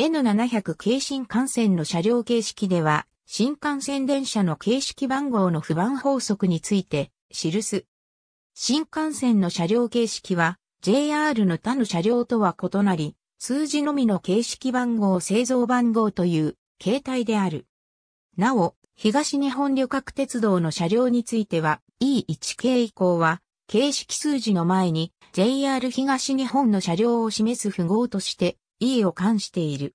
N700 系新幹線の車両形式では、新幹線電車の形式番号の不番法則について、記す。新幹線の車両形式は、JR の他の車両とは異なり、数字のみの形式番号製造番号という形態である。なお、東日本旅客鉄道の車両については E1 系以降は形式数字の前に JR 東日本の車両を示す符号として意を冠している。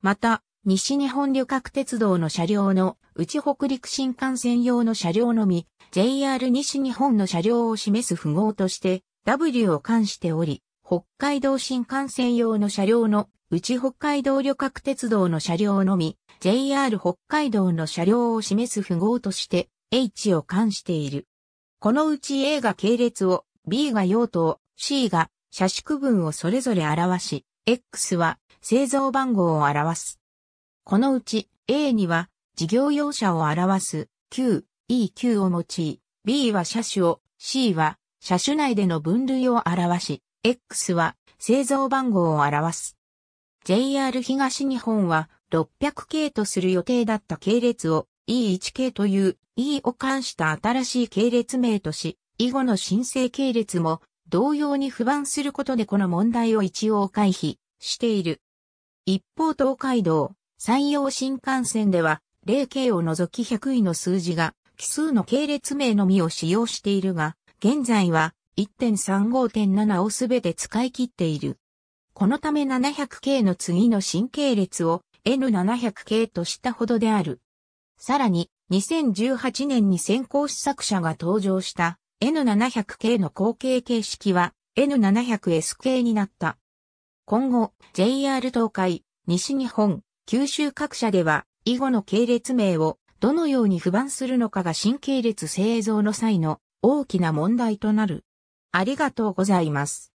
また、西日本旅客鉄道の車両の内北陸新幹線用の車両のみ、JR 西日本の車両を示す符号として W を冠しており、北海道新幹線用の車両の内北海道旅客鉄道の車両のみ、JR 北海道の車両を示す符号として H を冠している。このうち A が系列を、B が用途を、C が車種区分をそれぞれ表し、X は製造番号を表す。このうち A には事業用車を表す Q、EQ を用い、B は車種を、C は車種内での分類を表し、X は製造番号を表す。JR 東日本は600系とする予定だった系列を E1 系という E を冠した新しい系列名とし、以後の申請系列も同様に不満することでこの問題を一応回避している。一方東海道、山陽新幹線では、0系を除き100位の数字が、奇数の系列名のみを使用しているが、現在は1.35.7をすべて使い切っている。このため700系の次の新系列を N700 系としたほどである。さらに、2018年に先行試作車が登場した N700 系の後継形式は N700S 系になった。今後、JR 東海、西日本、九州各社では、以後の系列名をどのように不番するのかが新系列製造の際の大きな問題となる。ありがとうございます。